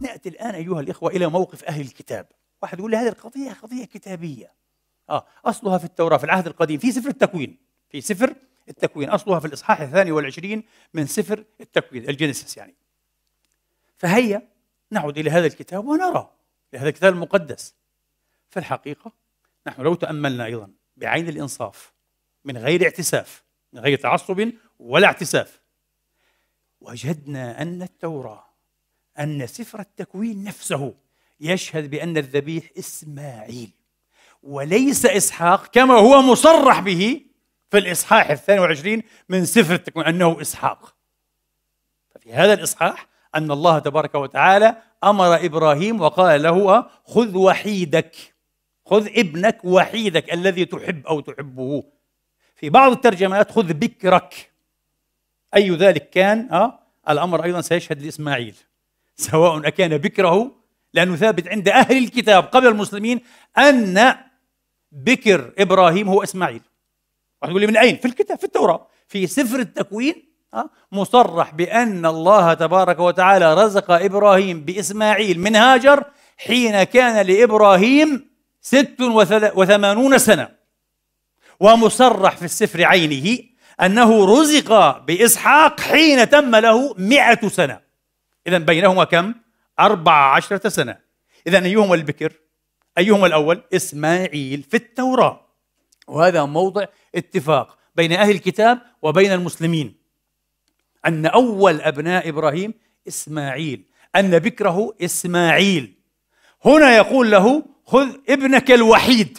نأتي الآن أيها الإخوة إلى موقف أهل الكتاب واحد يقول لي هذه القضية قضية كتابية آه أصلها في التوراة في العهد القديم في سفر التكوين في سفر التكوين أصلها في الإصحاح الثاني والعشرين من سفر التكوين الجينيسيس يعني فهيا نعود إلى هذا الكتاب ونرى لهذا الكتاب المقدس في الحقيقة نحن لو تأملنا أيضا بعين الإنصاف من غير اعتساف من غير تعصب ولا اعتساف وجدنا أن التوراة أن سفر التكوين نفسه يشهد بأن الذبيح إسماعيل وليس إسحاق كما هو مصرح به في الإصحاح الثاني وعشرين من سفر التكوين أنه إسحاق ففي هذا الإصحاح أن الله تبارك وتعالى أمر إبراهيم وقال له خذ وحيدك خذ ابنك وحيدك الذي تحب أو تحبه في بعض الترجمات خذ بكرك أي ذلك كان أه؟ الأمر أيضا سيشهد لإسماعيل سواء أكان بكره لأنه ثابت عند أهل الكتاب قبل المسلمين أن بكر إبراهيم هو إسماعيل تقول لي من أين؟ في الكتاب في التوراة في سفر التكوين مصرح بأن الله تبارك وتعالى رزق إبراهيم بإسماعيل من هاجر حين كان لإبراهيم ست وثمانون سنة ومصرح في السفر عينه أنه رزق بإسحاق حين تم له مئة سنة إذا بينهما كم؟ أربع عشرة سنة إذا أيهما البكر؟ أيهما الأول؟ إسماعيل في التوراة وهذا موضع اتفاق بين أهل الكتاب وبين المسلمين أن أول أبناء إبراهيم إسماعيل أن بكره إسماعيل هنا يقول له خذ ابنك الوحيد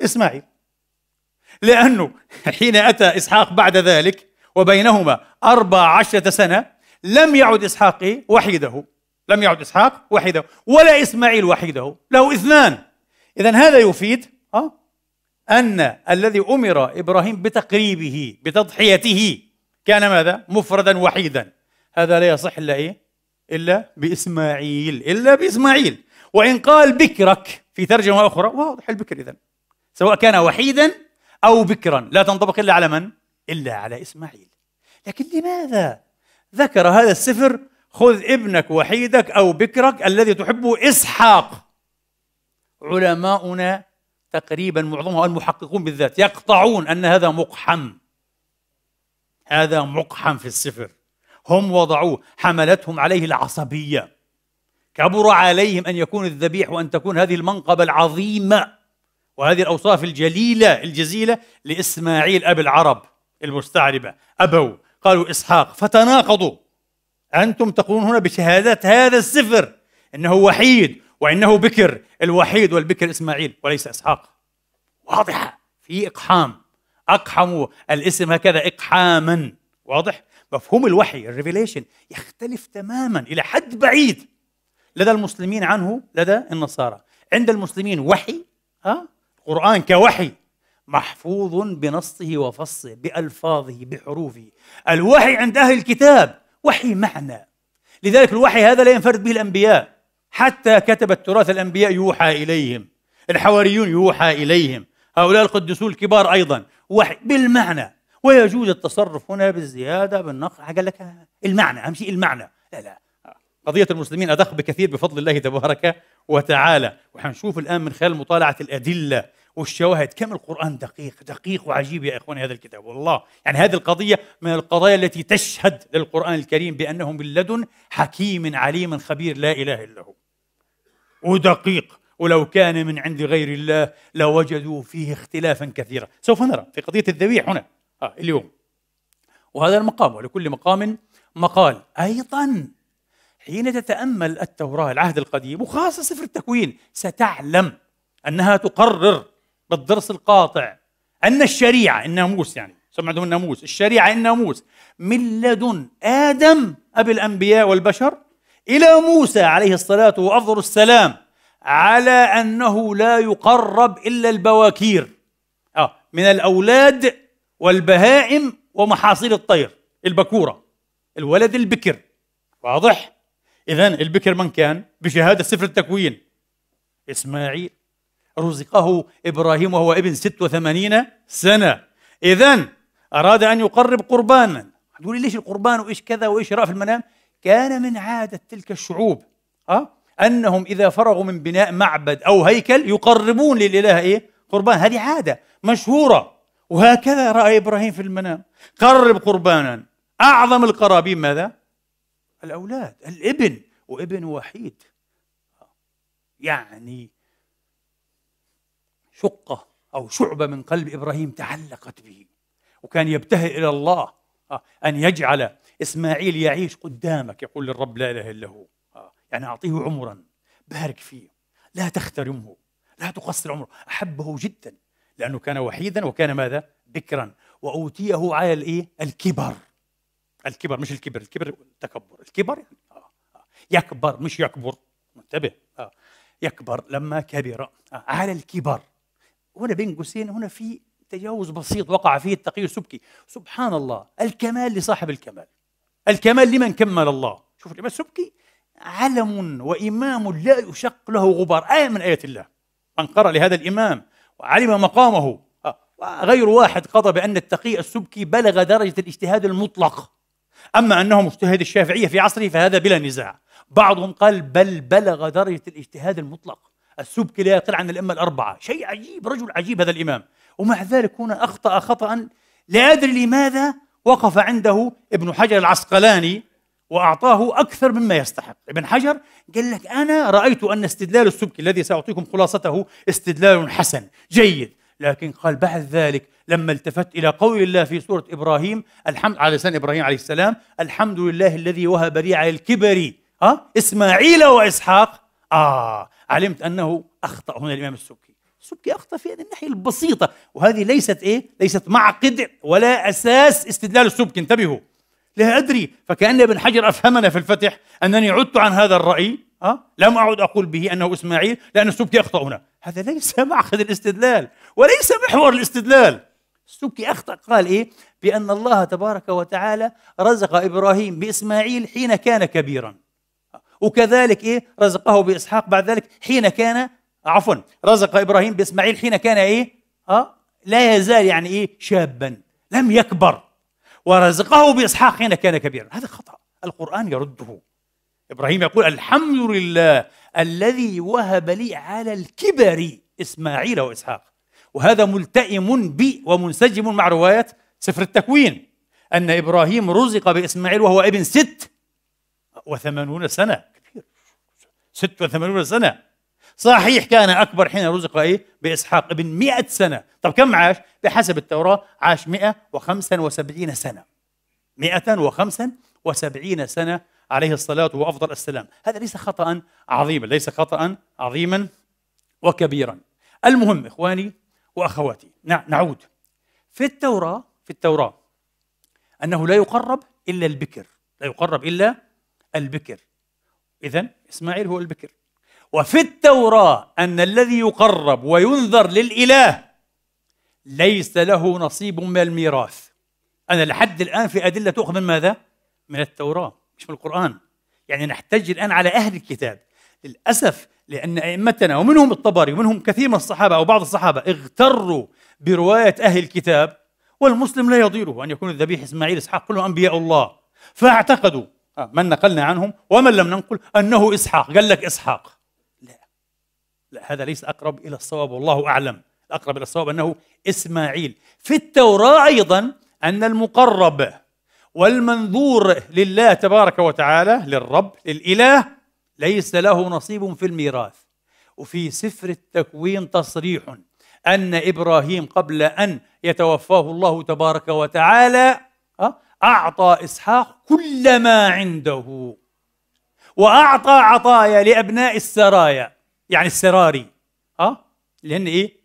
إسماعيل لأنه حين أتى إسحاق بعد ذلك وبينهما أربع عشرة سنة لم يعد إسحاق وحيده لم يعد إسحاق وحيده ولا إسماعيل وحيده له اثنان إذا هذا يفيد آه، أن الذي أمر إبراهيم بتقريبه بتضحيته كان ماذا؟ مفردا وحيدا هذا لا يصح إلا إيه؟ إلا بإسماعيل إلا بإسماعيل وإن قال بكرك في ترجمة أخرى واضح البكر إذا سواء كان وحيدا أو بكرا لا تنطبق إلا على من؟ إلا على إسماعيل لكن لماذا ذكر هذا السفر خذ ابنك وحيدك أو بكرك الذي تحبه إسحاق علماؤنا تقريبا معظمهم المحققون بالذات يقطعون أن هذا مقحم هذا مقحم في السفر هم وضعوه حملتهم عليه العصبية كبر عليهم أن يكون الذبيح وأن تكون هذه المنقبة العظيمة وهذه الأوصاف الجليلة الجزيلة لإسماعيل أبي العرب المستعربة أبوا قالوا إسحاق فتناقضوا أنتم تقولون هنا بشهادات هذا السفر إنه وحيد وإنه بكر الوحيد والبكر إسماعيل وليس إسحاق واضحة في إقحام أقحموا الاسم هكذا إقحاما واضح؟ مفهوم الوحي الريفيليشن يختلف تماما إلى حد بعيد لدى المسلمين عنه لدى النصارى عند المسلمين وحي ها؟ القرآن كوحي محفوظ بنصه وفصه بألفاظه بحروفه الوحي عند أهل الكتاب وحي معنى لذلك الوحي هذا لا ينفرد به الأنبياء حتى كتب التراث الأنبياء يوحى إليهم الحواريون يوحى إليهم هؤلاء القدسون الكبار أيضا وحي بالمعنى ويجوز التصرف هنا بالزيادة بالنقص قال لك المعنى أهم شيء المعنى لا لا قضية المسلمين أدق بكثير بفضل الله تبارك وتعالى وحنشوف الآن من خلال مطالعة الأدلة والشواهد كم القرآن دقيق دقيق وعجيب يا إخواني هذا الكتاب والله يعني هذه القضية من القضايا التي تشهد للقرآن الكريم بأنه من لدن حكيم عليم خبير لا إله إلا هو ودقيق ولو كان من عند غير الله لوجدوا فيه اختلافا كثيرا سوف نرى في قضية الذبيح هنا آه اليوم وهذا المقام ولكل مقام مقال أيضا حين تتأمل التوراة العهد القديم وخاصة سفر التكوين ستعلم أنها تقرر بالضرس القاطع أن الشريعة الناموس يعني سمعتم الناموس الشريعة الناموس من لدن آدم أبي الأنبياء والبشر إلى موسى عليه الصلاة وأفضل السلام على أنه لا يقرب إلا البواكير آه من الأولاد والبهائم ومحاصيل الطير البكورة الولد البكر واضح؟ إذا البكر من كان؟ بشهادة سفر التكوين إسماعيل رزقه إبراهيم وهو ابن 86 سنة إذا أراد أن يقرب قربانا هتقولي ليش القربان وإيش كذا وإيش رأى في المنام كان من عادة تلك الشعوب أه؟ أنهم إذا فرغوا من بناء معبد أو هيكل يقربون للإله إيه؟ قربان هذه عادة مشهورة وهكذا رأى إبراهيم في المنام قرب قربانا أعظم القرابين ماذا؟ الأولاد الابن وابن وحيد يعني شقة أو شعبة من قلب إبراهيم تعلقت به وكان يبتهل إلى الله آه، أن يجعل إسماعيل يعيش قدامك يقول للرب لا إله إلا هو آه، يعني أعطيه عمرا بارك فيه لا تخترمه لا تقصر عمره أحبه جدا لأنه كان وحيدا وكان ماذا؟ بكرا وأوتيه على الإيه؟ الكبر الكبر مش الكبر الكبر تكبر الكبر يعني آه. آه، يكبر مش يكبر انتبه آه. يكبر لما كبر آه. على الكبر هنا بين قوسين هنا في تجاوز بسيط وقع فيه التقي السبكي سبحان الله الكمال لصاحب الكمال الكمال لمن كمل الله شوف الإمام السبكي علم وإمام لا يشق له غبار آية من آيات الله من قرأ لهذا الإمام وعلم مقامه آه، غير واحد قضى بأن التقي السبكي بلغ درجة الاجتهاد المطلق أما أنه مجتهد الشافعية في عصره فهذا بلا نزاع بعضهم قال بل بلغ درجة الاجتهاد المطلق السبكي لا يقل عن الأئمة الأربعة شيء عجيب رجل عجيب هذا الإمام ومع ذلك هنا أخطأ خطأ لا أدري لماذا وقف عنده ابن حجر العسقلاني وأعطاه أكثر مما يستحق ابن حجر قال لك أنا رأيت أن استدلال السبكي الذي سأعطيكم خلاصته استدلال حسن جيد لكن قال بعد ذلك لما التفت إلى قول الله في سورة إبراهيم الحمد على لسان إبراهيم عليه السلام الحمد لله الذي وهب لي على الكبر ها إسماعيل وإسحاق آه علمت أنه أخطأ هنا الإمام السبكي السبكي أخطأ في هذه الناحية البسيطة وهذه ليست إيه؟ ليست معقد ولا أساس استدلال السبكي انتبهوا لا أدري فكأن ابن حجر أفهمنا في الفتح أنني عدت عن هذا الرأي أه؟ لم أعد أقول به أنه إسماعيل لأن السبكي أخطأ هنا هذا ليس معقد الاستدلال وليس محور الاستدلال السبكي أخطأ قال إيه بأن الله تبارك وتعالى رزق إبراهيم بإسماعيل حين كان كبيرا وكذلك إيه رزقه بإسحاق بعد ذلك حين كان عفوا رزق إبراهيم بإسماعيل حين كان إيه آه لا يزال يعني إيه شابا لم يكبر ورزقه بإسحاق حين كان كبيرا هذا خطأ القرآن يرده إبراهيم يقول الحمد لله الذي وهب لي على الكبر إسماعيل وإسحاق وهذا ملتئم بي ومنسجم مع رواية سفر التكوين أن إبراهيم رزق بإسماعيل وهو ابن ست وثمانون سنة 86 سنة صحيح كان أكبر حين رزق إيه بإسحاق ابن 100 سنة طب كم عاش بحسب التوراة عاش 175 سنة 175 سنة عليه الصلاة وأفضل السلام هذا ليس خطأ عظيما ليس خطأ عظيما وكبيرا المهم إخواني وأخواتي نعود في التوراة في التوراة أنه لا يقرب إلا البكر لا يقرب إلا البكر إذا إسماعيل هو البكر وفي التوراة أن الذي يقرب وينذر للإله ليس له نصيب من الميراث أنا لحد الآن في أدلة تؤخذ من ماذا؟ من التوراة مش من القرآن يعني نحتج الآن على أهل الكتاب للأسف لأن أئمتنا ومنهم الطبري ومنهم كثير من الصحابة أو بعض الصحابة اغتروا برواية أهل الكتاب والمسلم لا يضيره أن يكون الذبيح إسماعيل إسحاق كلهم أنبياء الله فاعتقدوا آه، من نقلنا عنهم ومن لم ننقل أنه إسحاق قال لك إسحاق لا لا هذا ليس أقرب إلى الصواب والله أعلم الأقرب إلى الصواب أنه إسماعيل في التوراة أيضا أن المقرب والمنذور لله تبارك وتعالى للرب للإله ليس له نصيب في الميراث وفي سفر التكوين تصريح أن إبراهيم قبل أن يتوفاه الله تبارك وتعالى آه، أعطى إسحاق كل ما عنده وأعطى عطايا لأبناء السرايا يعني السراري أه؟ لأن إيه؟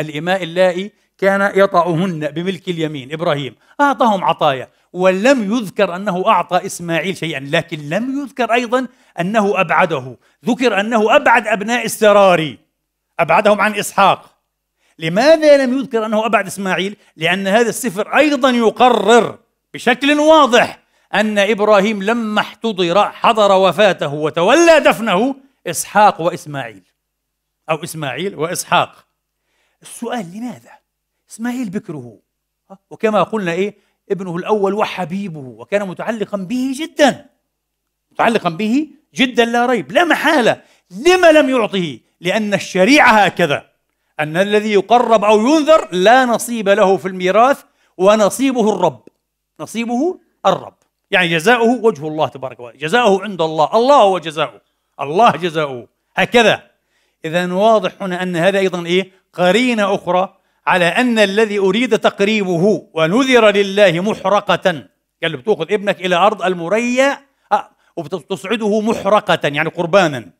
الإماء اللائي كان يطعهن بملك اليمين إبراهيم أعطاهم عطايا ولم يذكر أنه أعطى إسماعيل شيئا لكن لم يذكر أيضا أنه أبعده ذكر أنه أبعد أبناء السراري أبعدهم عن إسحاق لماذا لم يذكر أنه أبعد إسماعيل؟ لأن هذا السفر أيضا يقرر بشكل واضح أن إبراهيم لما احتضر حضر وفاته وتولى دفنه إسحاق وإسماعيل أو إسماعيل وإسحاق السؤال لماذا؟ إسماعيل بكره وكما قلنا إيه ابنه الأول وحبيبه وكان متعلقا به جدا متعلقا به جدا لا ريب لا محالة لما لم يعطه لأن الشريعة هكذا أن الذي يقرب أو ينذر لا نصيب له في الميراث ونصيبه الرب نصيبه الرب يعني جزاؤه وجه الله تبارك وتعالى جزاؤه عند الله الله هو جزاؤه الله جزاؤه هكذا إذا واضح هنا أن هذا أيضا إيه قرينة أخرى على أن الذي أريد تقريبه ونذر لله محرقة قال له بتأخذ ابنك إلى أرض المريا آه وبتصعده محرقة يعني قربانا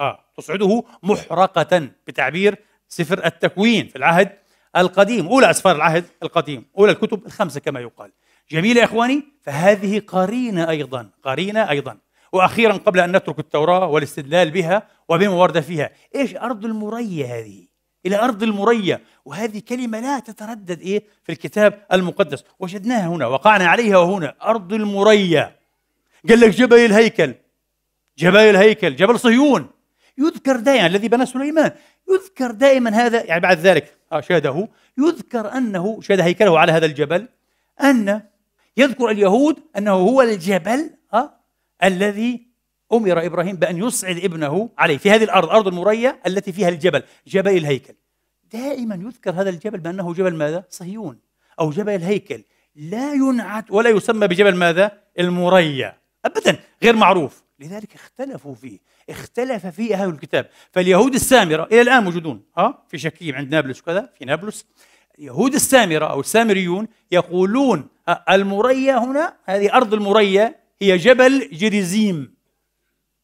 آه تصعده محرقة بتعبير سفر التكوين في العهد القديم أولى أسفار العهد القديم أولى الكتب الخمسة كما يقال جميل يا إخواني فهذه قرينة أيضا قرينة أيضا وأخيرا قبل أن نترك التوراة والاستدلال بها وبما ورد فيها إيش أرض المرية هذه إلى أرض المرية وهذه كلمة لا تتردد إيه في الكتاب المقدس وجدناها هنا وقعنا عليها وهنا أرض المرية قال لك جبل الهيكل جبل الهيكل جبل صهيون يذكر دائما الذي بنى سليمان يذكر دائما هذا يعني بعد ذلك آه، شهده يذكر أنه شهد هيكله على هذا الجبل أن يذكر اليهود أنه هو الجبل أه؟ الذي أمر إبراهيم بأن يصعد ابنه عليه في هذه الأرض أرض المريا التي فيها الجبل جبل الهيكل دائما يذكر هذا الجبل بأنه جبل ماذا؟ صهيون أو جبل الهيكل لا ينعت ولا يسمى بجبل ماذا؟ المريا أبدا غير معروف لذلك اختلفوا فيه اختلف فيه أهل الكتاب فاليهود السامرة إلى الآن موجودون ها آه، في شكيم عند نابلس وكذا في نابلس اليهود السامرة أو السامريون يقولون المريا هنا هذه أرض المريا هي جبل جريزيم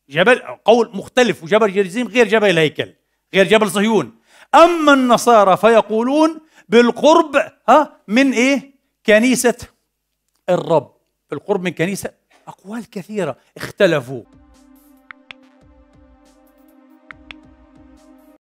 جبل قول مختلف وجبل جريزيم غير جبل الهيكل غير جبل صهيون أما النصارى فيقولون بالقرب ها من إيه كنيسة الرب بالقرب من كنيسة أقوال كثيرة اختلفوا